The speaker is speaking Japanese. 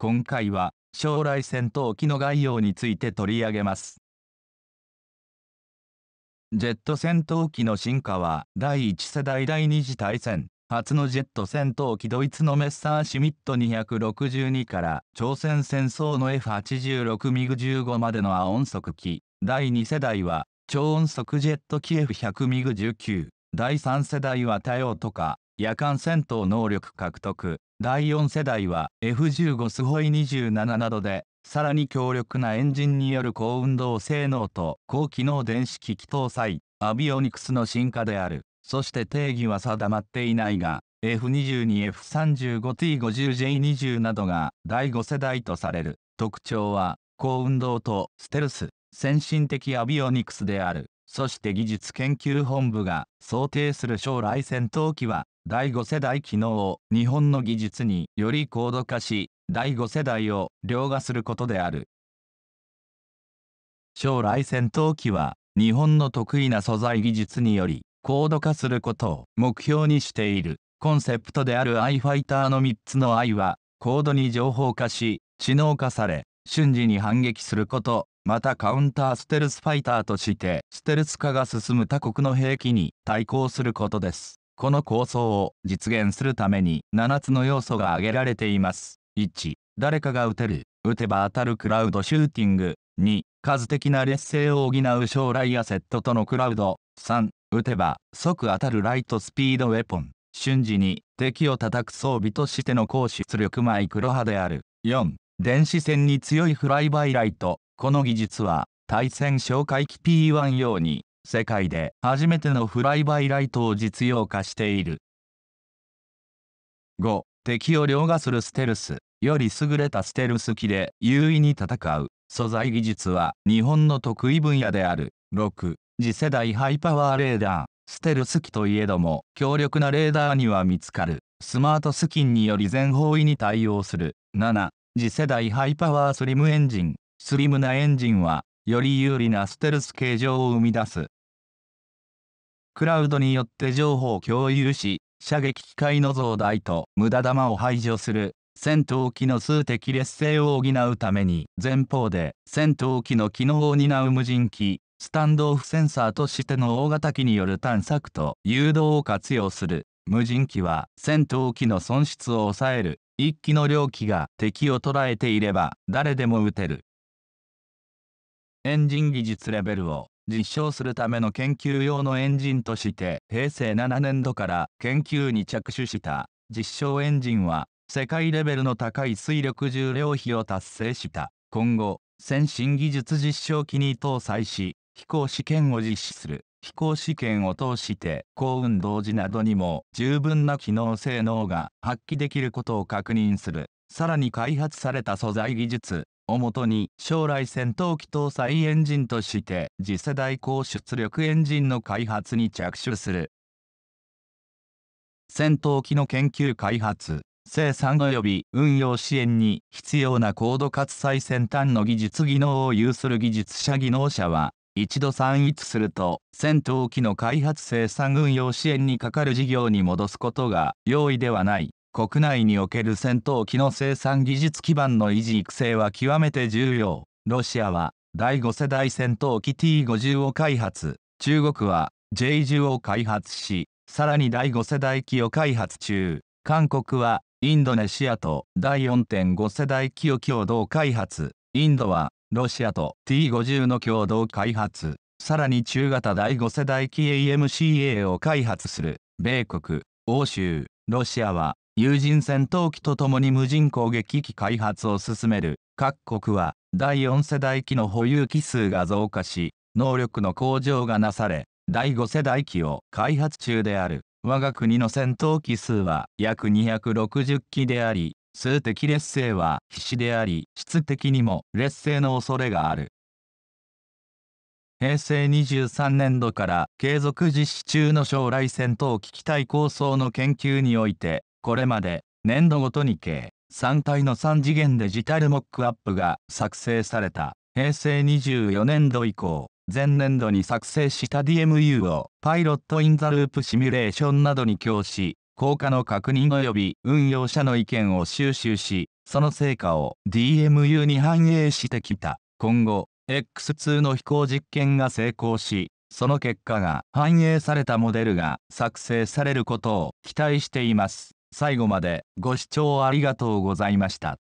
今回は将来戦闘機の概要について取り上げます。ジェット戦闘機の進化は第1世代第2次大戦初のジェット戦闘機ドイツのメッサーシュミット262から朝鮮戦争の F86 ミグ15までの亜音速機第2世代は超音速ジェット機 F100 ミグ19第3世代は多用とか夜間戦闘能力獲得第4世代は F15 スホイ27などでさらに強力なエンジンによる高運動性能と高機能電子機器搭載アビオニクスの進化であるそして定義は定まっていないが F22F35T50J20 などが第5世代とされる特徴は高運動とステルス先進的アビオニクスであるそして技術研究本部が想定する将来戦闘機は第5世代機能を日本の技術により高度化し、第5世代を凌駕することである。将来戦闘機は日本の得意な素材技術により高度化することを目標にしているコンセプトである i ファイターの3つの i は高度に情報化し知能化され瞬時に反撃することまたカウンターステルスファイターとしてステルス化が進む他国の兵器に対抗することですこの構想を実現するために7つの要素が挙げられています。1、誰かが打てる、打てば当たるクラウドシューティング。2、数的な劣勢を補う将来アセットとのクラウド。3、打てば即当たるライトスピードウェポン。瞬時に敵を叩く装備としての高出力マイクロ波である。4、電子戦に強いフライバイライト。この技術は対戦哨戒機 P1 用に世界で初めてのフライバイライトを実用化している5敵を凌駕するステルスより優れたステルス機で優位に戦う素材技術は日本の得意分野である6次世代ハイパワーレーダーステルス機といえども強力なレーダーには見つかるスマートスキンにより全方位に対応する7次世代ハイパワースリムエンジンスリムなエンジンはより有利なステルス形状を生み出すクラウドによって情報を共有し、射撃機械の増大と無駄弾を排除する戦闘機の数的劣勢を補うために前方で戦闘機の機能を担う無人機スタンドオフセンサーとしての大型機による探索と誘導を活用する無人機は戦闘機の損失を抑える1機の両機が敵を捉えていれば誰でも撃てるエンジン技術レベルを実証するための研究用のエンジンとして平成7年度から研究に着手した実証エンジンは世界レベルの高い水力重量比を達成した今後先進技術実証機に搭載し飛行試験を実施する飛行試験を通して高運動時などにも十分な機能性能が発揮できることを確認するさらに開発された素材技術をもとに将来戦闘機搭載エンジンとして次世代高出力エンジンの開発に着手する戦闘機の研究開発生産及び運用支援に必要な高度かつ最先端の技術技能を有する技術者技能者は一度散逸すると戦闘機の開発生産運用支援にかかる事業に戻すことが容易ではない国内における戦闘機の生産技術基盤の維持育成は極めて重要。ロシアは第5世代戦闘機 T50 を開発、中国は J10 を開発し、さらに第5世代機を開発中、韓国はインドネシアと第4.5世代機を共同開発、インドはロシアと T50 の共同開発、さらに中型第5世代機 AMCA を開発する、米国、欧州、ロシアは有人戦闘機とともに無人攻撃機開発を進める各国は第4世代機の保有機数が増加し能力の向上がなされ第5世代機を開発中である我が国の戦闘機数は約260機であり数的劣勢は必至であり質的にも劣勢の恐れがある平成23年度から継続実施中の将来戦闘機機体構想の研究においてこれまで年度ごとに計3回の3次元デジタルモックアップが作成された平成24年度以降前年度に作成した DMU をパイロット・イン・ザ・ループ・シミュレーションなどに供し効果の確認及び運用者の意見を収集しその成果を DMU に反映してきた今後 X2 の飛行実験が成功しその結果が反映されたモデルが作成されることを期待しています。最後までご視聴ありがとうございました。